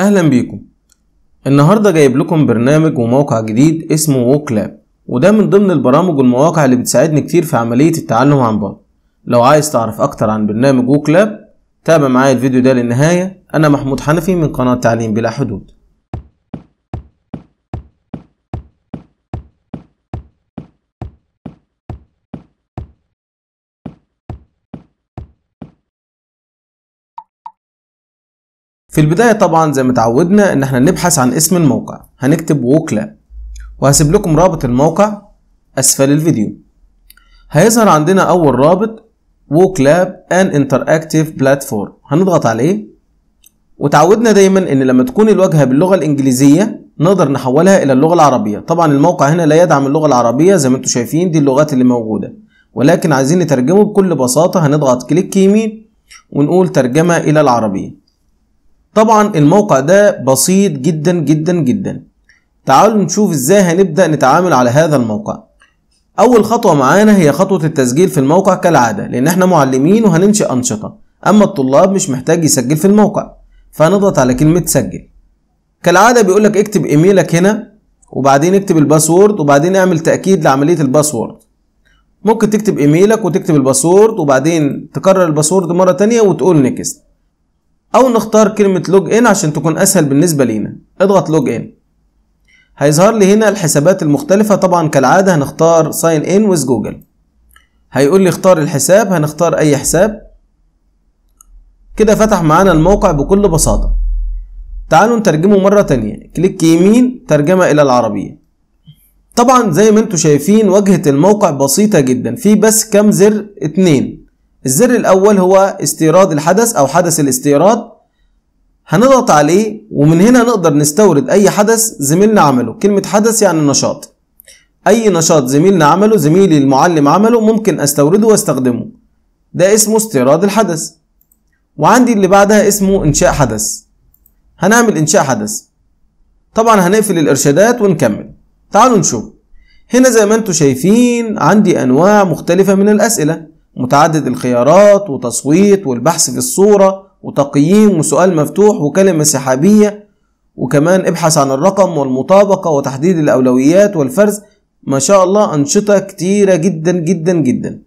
اهلا بيكم النهاردة جايب لكم برنامج وموقع جديد اسمه ووكلاب وده من ضمن البرامج والمواقع اللي بتساعدني كتير في عملية التعلم عن بعد لو عايز تعرف اكتر عن برنامج ووكلاب تابع معايا الفيديو ده للنهاية انا محمود حنفي من قناة تعليم بلا حدود في البداية طبعا زي ما تعودنا ان احنا نبحث عن اسم الموقع هنكتب ووكلا وهسيب لكم رابط الموقع اسفل الفيديو هيظهر عندنا اول رابط ووكلاب ان انتراكتيف بلاتفورم هنضغط عليه وتعودنا دايما ان لما تكون الواجهة باللغة الانجليزية نقدر نحولها الى اللغة العربية طبعا الموقع هنا لا يدعم اللغة العربية زي ما انتم شايفين دي اللغات اللي موجودة ولكن عايزين نترجمه بكل بساطة هنضغط كليك يمين ونقول ترجمة الى العربية طبعا الموقع ده بسيط جدا جدا جدا تعالوا نشوف ازاي هنبدأ نتعامل على هذا الموقع اول خطوة معانا هي خطوة التسجيل في الموقع كالعادة لان احنا معلمين وهننشئ انشطة اما الطلاب مش محتاج يسجل في الموقع فنضغط على كلمة سجل كالعادة بيقولك اكتب ايميلك هنا وبعدين اكتب الباسورد وبعدين اعمل تأكيد لعملية الباسورد ممكن تكتب ايميلك وتكتب الباسورد وبعدين تكرر الباسورد مرة تانية وتقول نيكست او نختار كلمة لوج ان عشان تكون اسهل بالنسبة لينا اضغط لوج ان هيظهر لي هنا الحسابات المختلفة طبعا كالعادة هنختار ساين ان ويز جوجل هيقول لي اختار الحساب هنختار اي حساب كده فتح معانا الموقع بكل بساطة تعالوا نترجمه مرة تانية كليك يمين ترجمة الى العربية طبعا زي ما انتم شايفين واجهة الموقع بسيطة جدا في بس كام زر اتنين الزر الأول هو استيراد الحدث أو حدث الاستيراد هنضغط عليه ومن هنا نقدر نستورد أي حدث زميلنا عمله كلمة حدث يعني نشاط أي نشاط زميلنا عمله زميلي المعلم عمله ممكن أستورده وأستخدمه ده اسمه استيراد الحدث وعندي اللي بعدها اسمه إنشاء حدث هنعمل إنشاء حدث طبعا هنقفل الإرشادات ونكمل تعالوا نشوف هنا زي ما انتم شايفين عندي أنواع مختلفة من الأسئلة متعدد الخيارات وتصويت والبحث في الصورة وتقييم وسؤال مفتوح وكلمة سحابية وكمان ابحث عن الرقم والمطابقة وتحديد الأولويات والفرز ما شاء الله أنشطة كتيرة جدا جدا جدا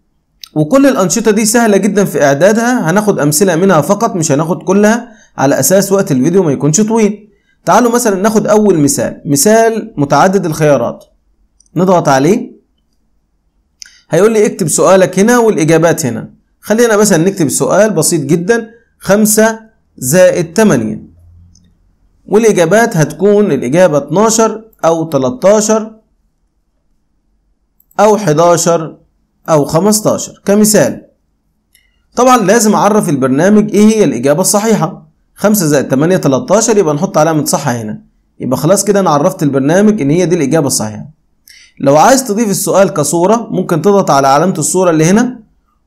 وكل الأنشطة دي سهلة جدا في إعدادها هناخد أمثلة منها فقط مش هناخد كلها على أساس وقت الفيديو ما يكونش طويل تعالوا مثلا ناخد أول مثال مثال متعدد الخيارات نضغط عليه هيقول لي اكتب سؤالك هنا والاجابات هنا خلينا مثلا نكتب سؤال بسيط جدا خمسة زائد تمانية والاجابات هتكون الاجابة اتناشر او تلاتاشر او حداشر او خمستاشر كمثال طبعا لازم اعرف البرنامج ايه هي الاجابة الصحيحة خمسة زائد تمانية تلاتاشر يبقى نحط علامة صح هنا يبقى خلاص كده انا عرفت البرنامج ان هي دي الاجابة الصحيحة لو عايز تضيف السؤال كصورة ممكن تضغط على علامة الصورة اللي هنا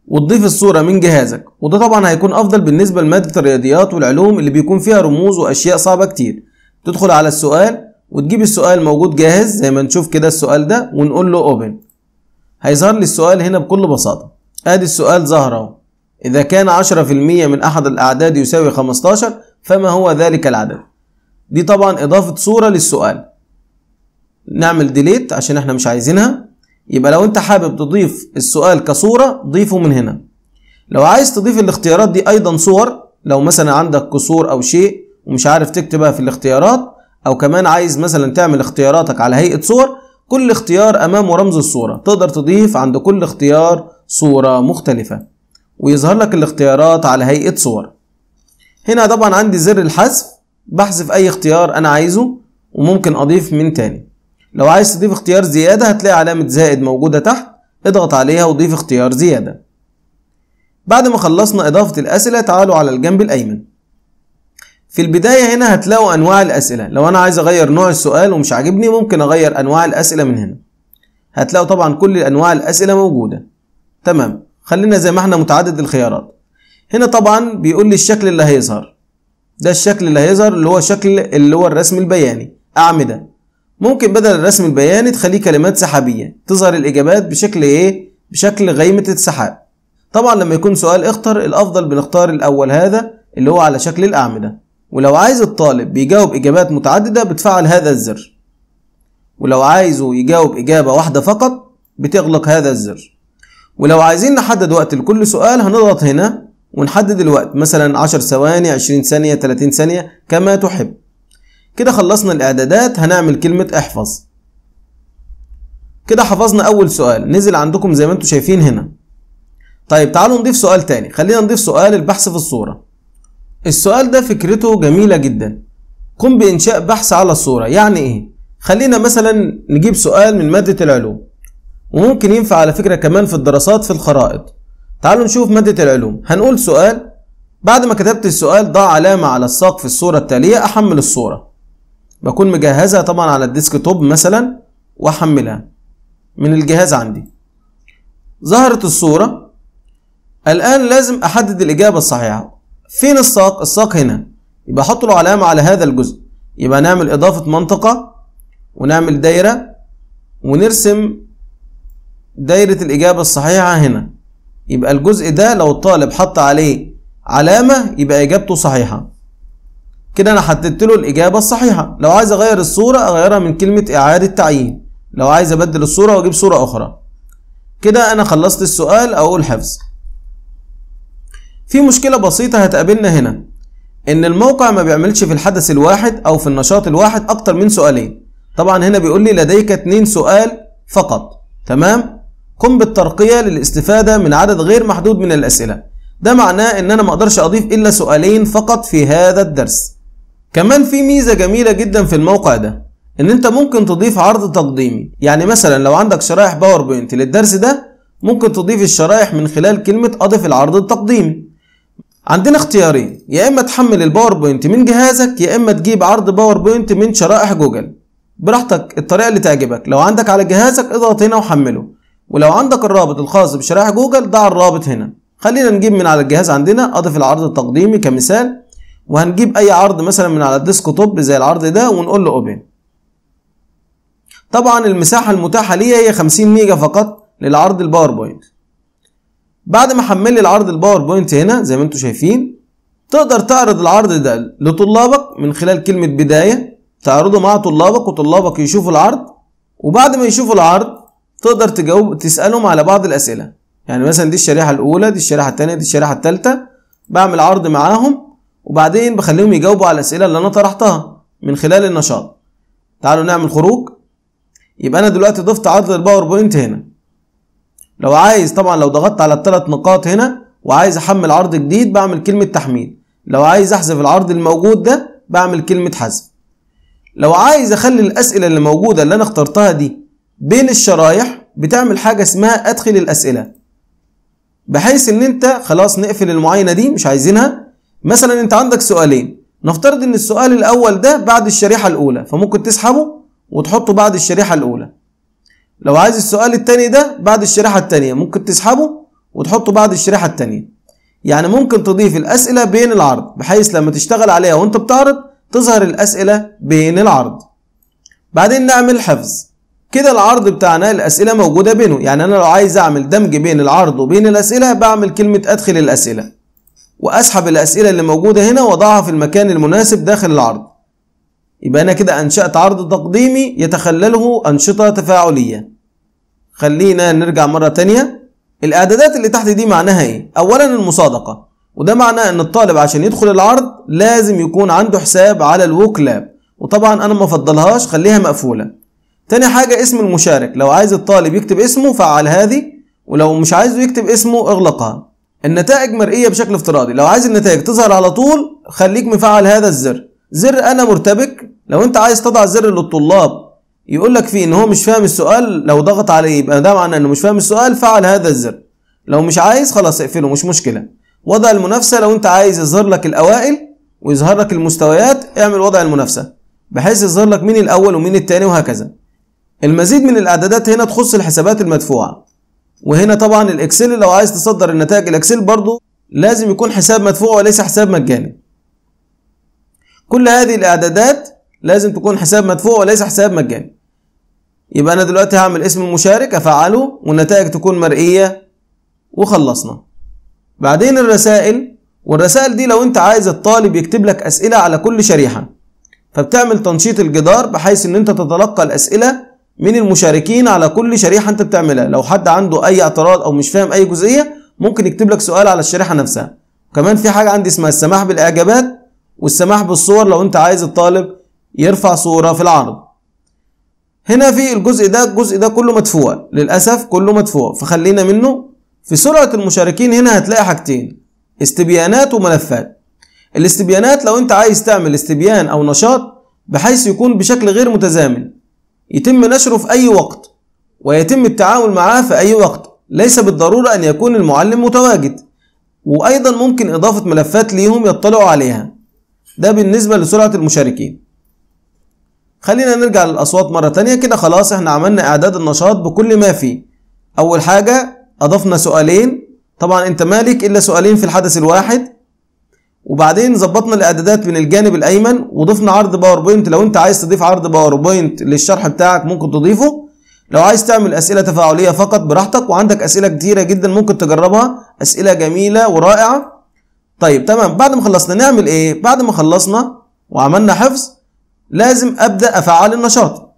وتضيف الصورة من جهازك وده طبعا هيكون أفضل بالنسبة لمادة الرياضيات والعلوم اللي بيكون فيها رموز وأشياء صعبة كتير تدخل على السؤال وتجيب السؤال موجود جاهز زي ما نشوف كده السؤال ده ونقول له اوبن هيظهر لي السؤال هنا بكل بساطة ادي السؤال ظهر اهو اذا كان 10% من احد الاعداد يساوي 15 فما هو ذلك العدد دي طبعا اضافة صورة للسؤال نعمل ديليت عشان احنا مش عايزينها يبقى لو انت حابب تضيف السؤال كصورة ضيفه من هنا لو عايز تضيف الاختيارات دي ايضا صور لو مثلا عندك كسور او شيء ومش عارف تكتبها في الاختيارات او كمان عايز مثلا تعمل اختياراتك على هيئة صور كل اختيار امامه رمز الصورة تقدر تضيف عند كل اختيار صورة مختلفة ويظهر لك الاختيارات على هيئة صور هنا طبعا عندي زر الحذف بحذف اي اختيار انا عايزه وممكن اضيف من تاني لو عايز تضيف اختيار زيادة هتلاقي علامة زائد موجودة تحت اضغط عليها وضيف اختيار زيادة بعد ما خلصنا إضافة الأسئلة تعالوا على الجنب الأيمن في البداية هنا هتلاقوا أنواع الأسئلة لو أنا عايز أغير نوع السؤال ومش عاجبني ممكن أغير أنواع الأسئلة من هنا هتلاقوا طبعا كل أنواع الأسئلة موجودة تمام خلينا زي ما احنا متعدد الخيارات هنا طبعا بيقول لي الشكل اللي هيظهر ده الشكل اللي هيظهر اللي هو شكل اللي هو الرسم البياني أعمدة ممكن بدل الرسم البياني تخليه كلمات سحابية تظهر الإجابات بشكل إيه؟ بشكل غيمة السحاب طبعا لما يكون سؤال اختر الأفضل بنختار الأول هذا اللي هو على شكل الأعمدة ولو عايز الطالب بيجاوب إجابات متعددة بتفعل هذا الزر ولو عايزه يجاوب إجابة واحدة فقط بتغلق هذا الزر ولو عايزين نحدد وقت لكل سؤال هنضغط هنا ونحدد الوقت مثلا 10 ثواني 20 ثانية 30 ثانية كما تحب كده خلصنا الاعدادات هنعمل كلمة احفظ كده حفظنا اول سؤال نزل عندكم زي ما انتم شايفين هنا طيب تعالوا نضيف سؤال تاني خلينا نضيف سؤال البحث في الصورة السؤال ده فكرته جميلة جدا قم بإنشاء بحث على الصورة يعني إيه؟ خلينا مثلا نجيب سؤال من مادة العلوم وممكن ينفع على فكرة كمان في الدراسات في الخرائط تعالوا نشوف مادة العلوم هنقول سؤال بعد ما كتبت السؤال ضع علامة على الساق في الصورة التالية أحمل الصورة بكون مجهزها طبعا على الديسك توب مثلا واحملها من الجهاز عندي ظهرت الصورة الآن لازم أحدد الإجابة الصحيحة فين الساق؟ الساق هنا يبقى أحط له علامة على هذا الجزء يبقى نعمل إضافة منطقة ونعمل دايرة ونرسم دايرة الإجابة الصحيحة هنا يبقى الجزء ده لو الطالب حط عليه علامة يبقى إجابته صحيحة كده انا حددت له الاجابه الصحيحه لو عايز اغير الصوره اغيرها من كلمه اعاده تعيين لو عايز ابدل الصوره واجيب صوره اخرى كده انا خلصت السؤال او الحفظ في مشكله بسيطه هتقابلنا هنا ان الموقع ما بيعملش في الحدث الواحد او في النشاط الواحد اكتر من سؤالين طبعا هنا بيقول لي لديك اتنين سؤال فقط تمام قم بالترقيه للاستفاده من عدد غير محدود من الاسئله ده معناه ان انا ما اقدرش اضيف الا سؤالين فقط في هذا الدرس كمان في ميزة جميلة جدا في الموقع ده ان انت ممكن تضيف عرض تقديمي يعني مثلا لو عندك شرائح باوربوينت للدرس ده ممكن تضيف الشرائح من خلال كلمة اضف العرض التقديمي عندنا اختيارين يا اما تحمل الباوربوينت من جهازك يا اما تجيب عرض باوربوينت من شرائح جوجل براحتك الطريقة اللي تعجبك لو عندك على جهازك اضغط هنا وحمله ولو عندك الرابط الخاص بشرائح جوجل ضع الرابط هنا خلينا نجيب من على الجهاز عندنا اضف العرض التقديمي كمثال وهنجيب اي عرض مثلا من على الديسك توب زي العرض ده ونقول له اوبن طبعا المساحه المتاحه ليا هي 50 ميجا فقط للعرض الباوربوينت بعد ما حمل لي العرض الباوربوينت هنا زي ما انتم شايفين تقدر تعرض العرض ده لطلابك من خلال كلمه بدايه تعرضه مع طلابك وطلابك يشوفوا العرض وبعد ما يشوفوا العرض تقدر تجاوب تسالهم على بعض الاسئله يعني مثلا دي الشريحه الاولى دي الشريحه الثانيه دي الشريحه الثالثه بعمل عرض معاهم وبعدين بخليهم يجاوبوا على الأسئلة اللي أنا طرحتها من خلال النشاط تعالوا نعمل خروج يبقى أنا دلوقتي ضفت عرض الباوربوينت هنا لو عايز طبعا لو ضغطت على الثلاث نقاط هنا وعايز أحمل عرض جديد بعمل كلمة تحميل لو عايز أحذف العرض الموجود ده بعمل كلمة حذف لو عايز أخلي الأسئلة اللي موجودة اللي أنا اخترتها دي بين الشرايح بتعمل حاجة اسمها أدخل الأسئلة بحيث إن أنت خلاص نقفل المعاينة دي مش عايزينها مثلا انت عندك سؤالين نفترض ان السؤال الاول ده بعد الشريحه الاولى فممكن تسحبه وتحطه بعد الشريحه الاولى لو عايز السؤال التاني ده بعد الشريحه التانية ممكن تسحبه وتحطه بعد الشريحه التانية يعني ممكن تضيف الاسئله بين العرض بحيث لما تشتغل عليها وانت بتعرض تظهر الاسئله بين العرض بعدين نعمل حفظ كده العرض بتاعنا الاسئله موجوده بينه يعني انا لو عايز اعمل دمج بين العرض وبين الاسئله بعمل كلمه ادخل الاسئله واسحب الاسئله اللي موجوده هنا واضعها في المكان المناسب داخل العرض يبقى انا كده انشات عرض تقديمي يتخلله انشطه تفاعليه خلينا نرجع مره تانية الاعدادات اللي تحت دي معناها ايه اولا المصادقه وده معناه ان الطالب عشان يدخل العرض لازم يكون عنده حساب على الووك لاب وطبعا انا ما افضلهاش خليها مقفوله تاني حاجه اسم المشارك لو عايز الطالب يكتب اسمه فعل هذه ولو مش عايزه يكتب اسمه اغلقها النتائج مرئيه بشكل افتراضي لو عايز النتائج تظهر على طول خليك مفعل هذا الزر زر انا مرتبك لو انت عايز تضع زر للطلاب يقول لك فيه ان هو مش فاهم السؤال لو ضغط عليه يبقى ده معناه انه مش فاهم السؤال فعل هذا الزر لو مش عايز خلاص اقفله مش مشكله وضع المنافسه لو انت عايز يظهر لك الاوائل ويظهر لك المستويات اعمل وضع المنافسه بحيث يظهر لك مين الاول ومين الثاني وهكذا المزيد من الاعدادات هنا تخص الحسابات المدفوعه وهنا طبعا الاكسل لو عايز تصدر النتائج الاكسل برضو لازم يكون حساب مدفوع وليس حساب مجاني كل هذه الاعدادات لازم تكون حساب مدفوع وليس حساب مجاني يبقى انا دلوقتي هعمل اسم المشارك افعله والنتائج تكون مرئيه وخلصنا بعدين الرسائل والرسائل دي لو انت عايز الطالب يكتب لك اسئله على كل شريحه فبتعمل تنشيط الجدار بحيث ان انت تتلقى الاسئله من المشاركين على كل شريحه انت بتعملها لو حد عنده اي اعتراض او مش فاهم اي جزئيه ممكن يكتب لك سؤال على الشريحه نفسها وكمان في حاجه عندي اسمها السماح بالاعجابات والسماح بالصور لو انت عايز الطالب يرفع صوره في العرض هنا في الجزء ده الجزء ده كله مدفوع للاسف كله مدفوع فخلينا منه في سرعه المشاركين هنا هتلاقي حاجتين استبيانات وملفات الاستبيانات لو انت عايز تعمل استبيان او نشاط بحيث يكون بشكل غير متزامن يتم نشره في أي وقت ويتم التعامل معاه في أي وقت ليس بالضرورة أن يكون المعلم متواجد وأيضا ممكن إضافة ملفات ليهم يطلعوا عليها ده بالنسبة لسرعة المشاركين خلينا نرجع للأصوات مرة تانية كده خلاص احنا عملنا إعداد النشاط بكل ما فيه أول حاجة أضفنا سؤالين طبعا أنت مالك إلا سؤالين في الحدث الواحد وبعدين ظبطنا الاعدادات من الجانب الايمن وضفنا عرض باوربوينت لو انت عايز تضيف عرض باوربوينت للشرح بتاعك ممكن تضيفه لو عايز تعمل اسئله تفاعليه فقط براحتك وعندك اسئله كتيره جدا ممكن تجربها اسئله جميله ورائعه طيب تمام بعد ما خلصنا نعمل ايه بعد ما خلصنا وعملنا حفظ لازم ابدا افعل النشاط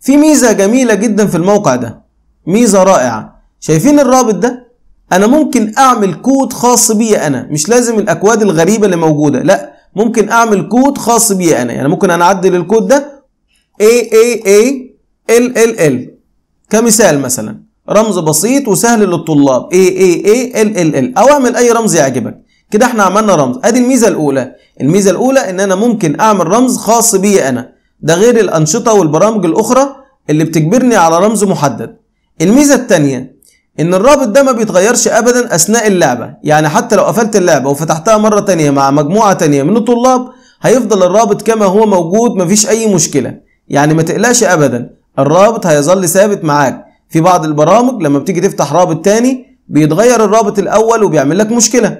في ميزه جميله جدا في الموقع ده ميزه رائعه شايفين الرابط ده انا ممكن اعمل كود خاص بيا انا مش لازم الاكواد الغريبه اللي موجوده لا ممكن اعمل كود خاص بيا انا يعني ممكن انا اعدل الكود ده A A A L L L كمثال مثلا رمز بسيط وسهل للطلاب A A A L L L او اعمل اي رمز يعجبك كده احنا عملنا رمز ادي الميزه الاولى الميزه الاولى ان انا ممكن اعمل رمز خاص بيا انا ده غير الانشطه والبرامج الاخرى اللي بتجبرني على رمز محدد الميزه الثانيه ان الرابط ده ما بيتغيرش ابدا اثناء اللعبه يعني حتى لو قفلت اللعبه وفتحتها مره تانية مع مجموعه تانية من الطلاب هيفضل الرابط كما هو موجود مفيش اي مشكله يعني ما تقلقش ابدا الرابط هيظل ثابت معاك في بعض البرامج لما بتيجي تفتح رابط تاني بيتغير الرابط الاول وبيعمل لك مشكله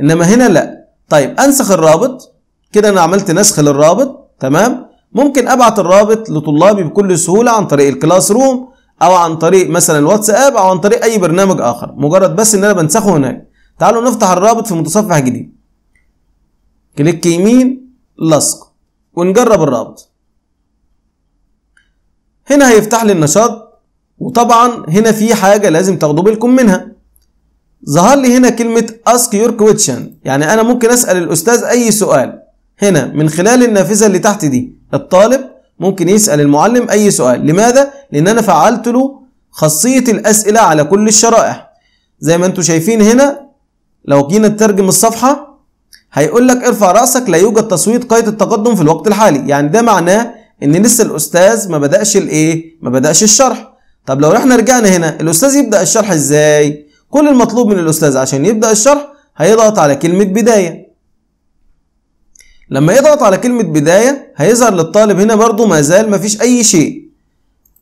انما هنا لا طيب انسخ الرابط كده انا عملت نسخ للرابط تمام ممكن ابعت الرابط لطلابي بكل سهوله عن طريق الكلاس روم او عن طريق مثلا الواتساب او عن طريق اي برنامج اخر مجرد بس ان انا بنسخه هناك تعالوا نفتح الرابط في متصفح جديد كليك يمين لصق ونجرب الرابط هنا هيفتح لي النشاط وطبعا هنا في حاجه لازم تاخدوا بالكم منها ظهر لي هنا كلمه اسك يور question يعني انا ممكن اسال الاستاذ اي سؤال هنا من خلال النافذه اللي تحت دي الطالب ممكن يسأل المعلم أي سؤال لماذا؟ لأن أنا فعلت له خاصية الأسئلة على كل الشرائح زي ما انتم شايفين هنا لو جينا نترجم الصفحة هيقول لك ارفع رأسك لا يوجد تصويت قيد التقدم في الوقت الحالي يعني ده معناه ان لسه الأستاذ ما بدأش الايه؟ ما بدأش الشرح طب لو احنا رجعنا هنا الأستاذ يبدأ الشرح ازاي؟ كل المطلوب من الأستاذ عشان يبدأ الشرح هيضغط على كلمة بداية لما يضغط على كلمة بداية هيظهر للطالب هنا برضو ما زال مفيش أي شيء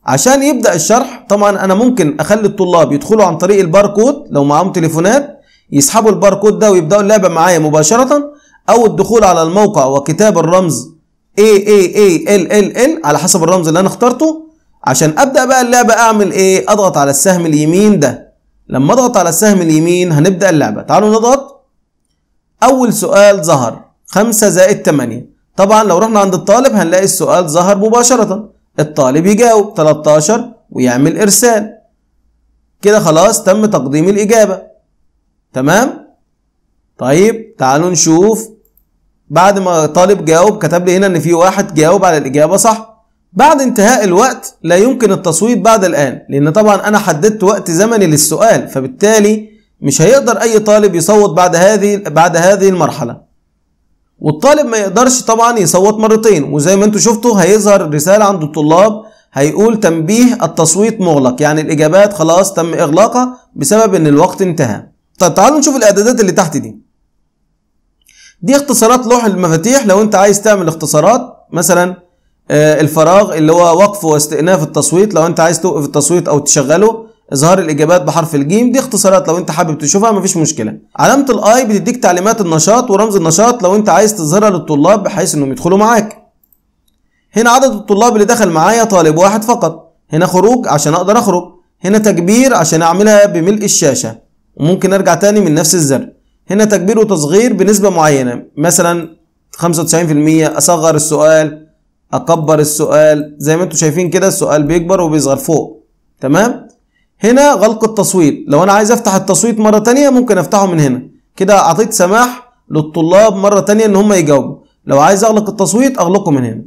عشان يبدأ الشرح طبعا أنا ممكن أخلي الطلاب يدخلوا عن طريق الباركود لو معاهم تليفونات يسحبوا الباركود ده ويبدأوا اللعبة معايا مباشرة أو الدخول على الموقع وكتاب الرمز L على حسب الرمز اللي أنا اخترته عشان أبدأ بقى اللعبة أعمل إيه؟ أضغط على السهم اليمين ده لما أضغط على السهم اليمين هنبدأ اللعبة تعالوا نضغط أول سؤال ظهر 5 زائد 8 طبعا لو رحنا عند الطالب هنلاقي السؤال ظهر مباشرة الطالب يجاوب 13 ويعمل إرسال كده خلاص تم تقديم الإجابة تمام طيب تعالوا نشوف بعد ما طالب جاوب كتب لي هنا ان في واحد جاوب على الاجابه صح بعد انتهاء الوقت لا يمكن التصويت بعد الان لان طبعا انا حددت وقت زمني للسؤال فبالتالي مش هيقدر اي طالب يصوت بعد هذه بعد هذه المرحله والطالب ما يقدرش طبعا يصوت مرتين وزي ما انتم شفتوا هيظهر رسالة عند الطلاب هيقول تنبيه التصويت مغلق يعني الإجابات خلاص تم إغلاقها بسبب إن الوقت انتهى طب تعالوا نشوف الإعدادات اللي تحت دي دي اختصارات لوح المفاتيح لو انت عايز تعمل اختصارات مثلا آه، الفراغ اللي هو وقف واستئناف التصويت لو انت عايز توقف التصويت او تشغله اظهار الاجابات بحرف الجيم دي اختصارات لو انت حابب تشوفها مفيش مشكله علامه الاي بتديك تعليمات النشاط ورمز النشاط لو انت عايز تظهرها للطلاب بحيث انهم يدخلوا معاك هنا عدد الطلاب اللي دخل معايا طالب واحد فقط هنا خروج عشان اقدر اخرج هنا تكبير عشان اعملها بملء الشاشه وممكن ارجع تاني من نفس الزر هنا تكبير وتصغير بنسبه معينه مثلا 95% اصغر السؤال اكبر السؤال زي ما انتم شايفين كده السؤال بيكبر وبيصغر فوق تمام هنا غلق التصويت لو انا عايز افتح التصويت مره ثانيه ممكن افتحه من هنا كده اعطيت سماح للطلاب مره ثانيه ان هم يجاوبوا لو عايز اغلق التصويت اغلقه من هنا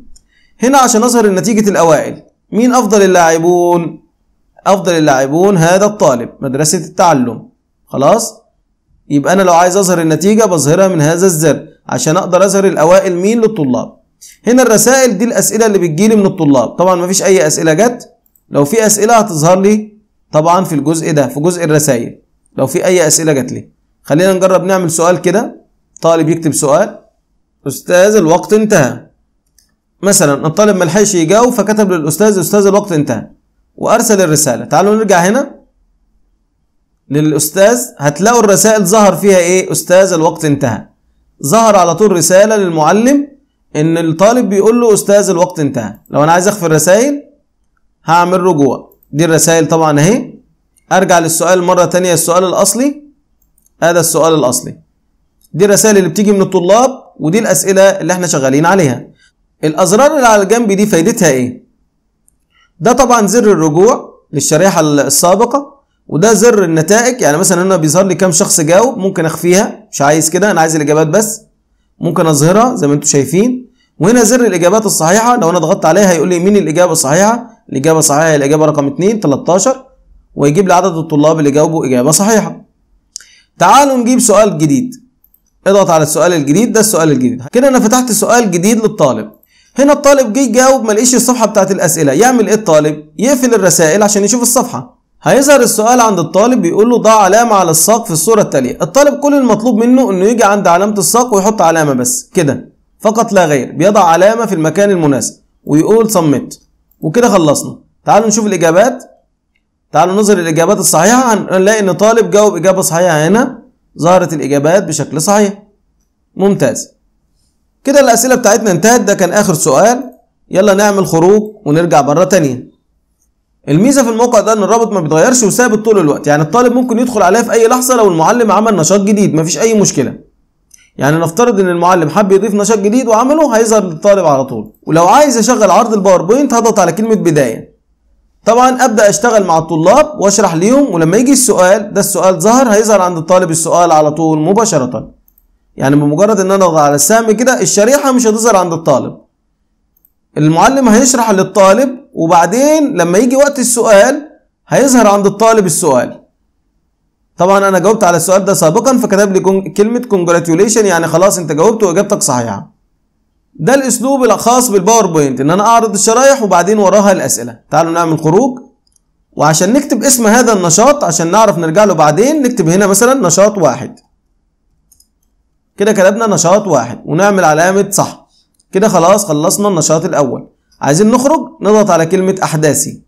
هنا عشان اظهر نتيجه الاوائل مين افضل اللاعبون افضل اللاعبون هذا الطالب مدرسه التعلم خلاص يبقى انا لو عايز اظهر النتيجه بظهرها من هذا الزر عشان اقدر اظهر الاوائل مين للطلاب هنا الرسائل دي الاسئله اللي بتجيلي من الطلاب طبعا مفيش اي اسئله جت لو في اسئله هتظهر لي طبعا في الجزء ده في جزء الرسائل لو في اي اسئله جات لي خلينا نجرب نعمل سؤال كده طالب يكتب سؤال استاذ الوقت انتهى مثلا الطالب ما لحقش يجاوب فكتب للاستاذ استاذ الوقت انتهى وارسل الرساله تعالوا نرجع هنا للاستاذ هتلاقوا الرسائل ظهر فيها ايه استاذ الوقت انتهى ظهر على طول رساله للمعلم ان الطالب بيقول له استاذ الوقت انتهى لو انا عايز اخفي الرسائل هعمل رجوع دي الرسائل طبعا اهي ارجع للسؤال مره تانية السؤال الاصلي هذا السؤال الاصلي دي الرسائل اللي بتيجي من الطلاب ودي الاسئله اللي احنا شغالين عليها الازرار اللي على الجنب دي فايدتها ايه ده طبعا زر الرجوع للشريحه السابقه وده زر النتائج يعني مثلا انا بيظهر لي كام شخص جاوب ممكن اخفيها مش عايز كده انا عايز الاجابات بس ممكن اظهرها زي ما انتم شايفين وهنا زر الاجابات الصحيحه لو انا ضغطت عليها هيقول لي مين الاجابه الصحيحه الاجابه صحيحه هي الاجابه رقم 2 13 ويجيب لي عدد الطلاب اللي جاوبوا اجابه صحيحه تعالوا نجيب سؤال جديد اضغط على السؤال الجديد ده السؤال الجديد كده انا فتحت سؤال جديد للطالب هنا الطالب جه يجاوب ما لقيش الصفحه بتاعت الاسئله يعمل ايه الطالب يقفل الرسائل عشان يشوف الصفحه هيظهر السؤال عند الطالب بيقول له ضع علامه على الساق في الصوره التاليه الطالب كل المطلوب منه انه يجي عند علامه الساق ويحط علامه بس كده فقط لا غير بيضع علامه في المكان المناسب ويقول صمت وكده خلصنا تعالوا نشوف الاجابات تعالوا نظهر الاجابات الصحيحه هنلاقي ان طالب جاوب اجابه صحيحه هنا ظهرت الاجابات بشكل صحيح ممتاز كده الاسئله بتاعتنا انتهت ده كان اخر سؤال يلا نعمل خروج ونرجع بره تانية الميزه في الموقع ده ان الرابط ما بيتغيرش وثابت طول الوقت يعني الطالب ممكن يدخل عليه في اي لحظه لو المعلم عمل نشاط جديد مفيش اي مشكله يعني نفترض ان المعلم حب يضيف نشاط جديد وعمله هيظهر للطالب على طول ولو عايز اشغل عرض الباوربوينت هضغط على كلمه بدايه طبعا ابدا اشتغل مع الطلاب واشرح ليهم ولما يجي السؤال ده السؤال ظهر هيظهر عند الطالب السؤال على طول مباشره يعني بمجرد ان انا اضغط على السهم كده الشريحه مش هتظهر عند الطالب المعلم هيشرح للطالب وبعدين لما يجي وقت السؤال هيظهر عند الطالب السؤال طبعا انا جاوبت على السؤال ده سابقا فكتب لي كلمه كونجراتيوليشن يعني خلاص انت جاوبت واجابتك صحيحه ده الاسلوب الخاص بالباوربوينت ان انا اعرض الشرايح وبعدين وراها الاسئله تعالوا نعمل خروج وعشان نكتب اسم هذا النشاط عشان نعرف نرجع له بعدين نكتب هنا مثلا نشاط واحد كده كتبنا نشاط واحد ونعمل علامه صح كده خلاص خلصنا النشاط الاول عايزين نخرج نضغط على كلمه احداثي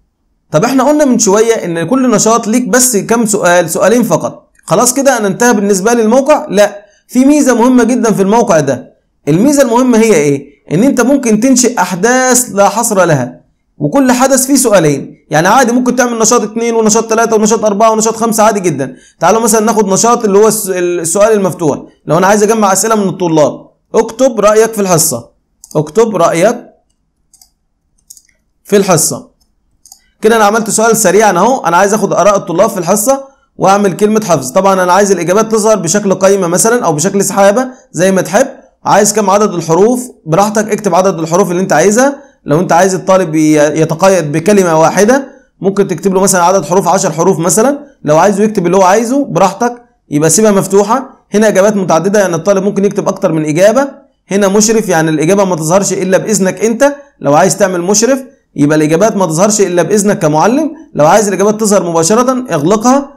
طب احنا قلنا من شويه ان كل نشاط ليك بس كام سؤال سؤالين فقط خلاص كده انا انتهى بالنسبه لي الموقع لا في ميزه مهمه جدا في الموقع ده الميزه المهمه هي ايه ان انت ممكن تنشئ احداث لا حصر لها وكل حدث فيه سؤالين يعني عادي ممكن تعمل نشاط 2 ونشاط 3 ونشاط 4 ونشاط 5 عادي جدا تعالوا مثلا ناخد نشاط اللي هو السؤال المفتوح لو انا عايز اجمع اسئله من الطلاب اكتب رايك في الحصه اكتب رايك في الحصه كده انا عملت سؤال سريع اهو انا عايز اخد اراء الطلاب في الحصه واعمل كلمه حفظ طبعا انا عايز الاجابات تظهر بشكل قائمه مثلا او بشكل سحابه زي ما تحب عايز كم عدد الحروف براحتك اكتب عدد الحروف اللي انت عايزها لو انت عايز الطالب يتقيد بكلمه واحده ممكن تكتب له مثلا عدد حروف 10 حروف مثلا لو عايزه يكتب اللي هو عايزه براحتك يبقى سيبها مفتوحه هنا اجابات متعدده يعني الطالب ممكن يكتب اكتر من اجابه هنا مشرف يعني الاجابه ما تظهرش الا باذنك انت لو عايز تعمل مشرف يبقى الاجابات ما تظهرش الا باذنك كمعلم لو عايز الاجابات تظهر مباشره اغلقها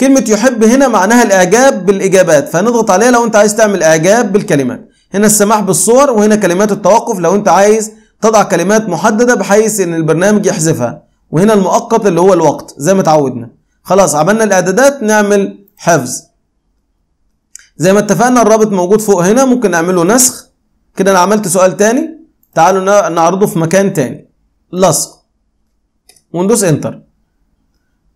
كلمه يحب هنا معناها الاعجاب بالاجابات فنضغط عليها لو انت عايز تعمل اعجاب بالكلمات هنا السماح بالصور وهنا كلمات التوقف لو انت عايز تضع كلمات محدده بحيث ان البرنامج يحذفها وهنا المؤقت اللي هو الوقت زي ما اتعودنا خلاص عملنا الاعدادات نعمل حفظ زي ما اتفقنا الرابط موجود فوق هنا ممكن نعمله نسخ كده انا عملت سؤال تاني تعالوا نعرضه في مكان تاني لصق وندوس انتر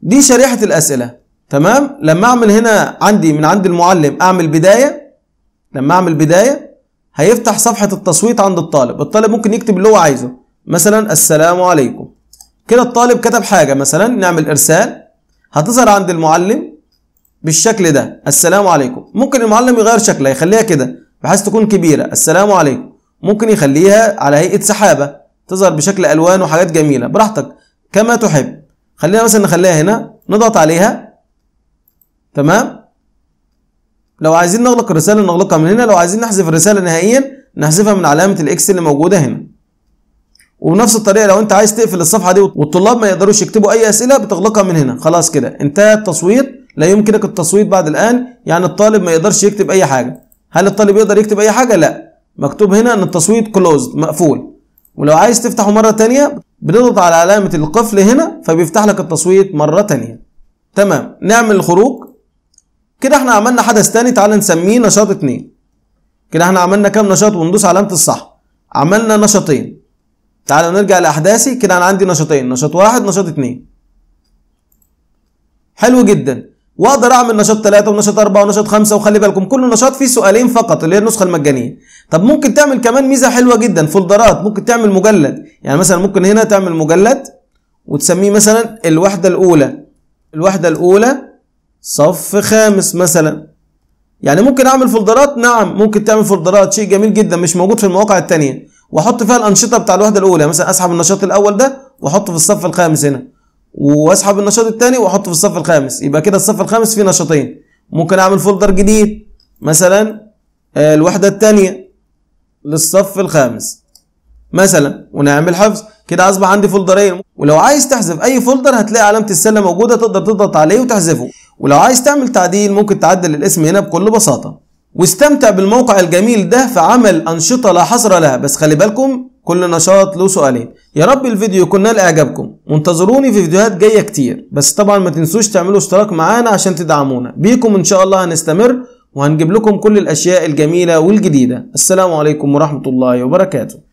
دي شريحة الأسئلة تمام لما أعمل هنا عندي من عند المعلم أعمل بداية لما أعمل بداية هيفتح صفحة التصويت عند الطالب الطالب ممكن يكتب اللي هو عايزه مثلا السلام عليكم كده الطالب كتب حاجة مثلا نعمل إرسال هتظهر عند المعلم بالشكل ده السلام عليكم ممكن المعلم يغير شكلها يخليها كده بحيث تكون كبيرة السلام عليكم ممكن يخليها على هيئة سحابة تظهر بشكل الوان وحاجات جميله براحتك كما تحب خلينا مثلا نخليها هنا نضغط عليها تمام لو عايزين نغلق الرساله نغلقها من هنا لو عايزين نحذف الرساله نهائيا نحذفها من علامه الاكس اللي موجوده هنا وبنفس الطريقه لو انت عايز تقفل الصفحه دي والطلاب ما يقدروش يكتبوا اي اسئله بتغلقها من هنا خلاص كده انتهى التصويت لا يمكنك التصويت بعد الان يعني الطالب ما يقدرش يكتب اي حاجه هل الطالب يقدر يكتب اي حاجه لا مكتوب هنا ان التصويت كلوزد مقفول ولو عايز تفتحه مرة تانية بنضغط على علامة القفل هنا فبيفتح لك التصويت مرة تانية تمام نعمل الخروج كده احنا عملنا حدث تاني تعال نسميه نشاط اتنين كده احنا عملنا كام نشاط وندوس علامة الصح عملنا نشاطين تعال نرجع لأحداثي كده انا عندي نشاطين نشاط واحد نشاط اتنين حلو جدا واقدر اعمل نشاط ثلاثة ونشاط أربعة ونشاط خمسة وخلي بالكم كل نشاط فيه سؤالين فقط اللي هي النسخه المجانيه طب ممكن تعمل كمان ميزه حلوه جدا فولدرات ممكن تعمل مجلد يعني مثلا ممكن هنا تعمل مجلد وتسميه مثلا الوحده الاولى الوحده الاولى صف خامس مثلا يعني ممكن اعمل فولدرات نعم ممكن تعمل فولدرات شيء جميل جدا مش موجود في المواقع الثانيه واحط فيها الانشطه بتاع الوحده الاولى مثلا اسحب النشاط الاول ده واحطه في الصف الخامس هنا واسحب النشاط الثاني واحطه في الصف الخامس يبقى كده الصف الخامس فيه نشاطين ممكن اعمل فولدر جديد مثلا آه، الوحده الثانيه للصف الخامس مثلا ونعمل حفظ كده اصبح عندي فولدرين ولو عايز تحذف اي فولدر هتلاقي علامه السله موجوده تقدر تضغط عليه وتحذفه ولو عايز تعمل تعديل ممكن تعدل الاسم هنا بكل بساطه واستمتع بالموقع الجميل ده في عمل انشطه لا حصر لها بس خلي بالكم كل نشاط له سؤالين يا رب الفيديو يكون نال اعجابكم وانتظروني في فيديوهات جايه كتير بس طبعا ما تنسوش تعملوا اشتراك معانا عشان تدعمونا بيكم ان شاء الله هنستمر وهنجيب لكم كل الاشياء الجميله والجديده السلام عليكم ورحمه الله وبركاته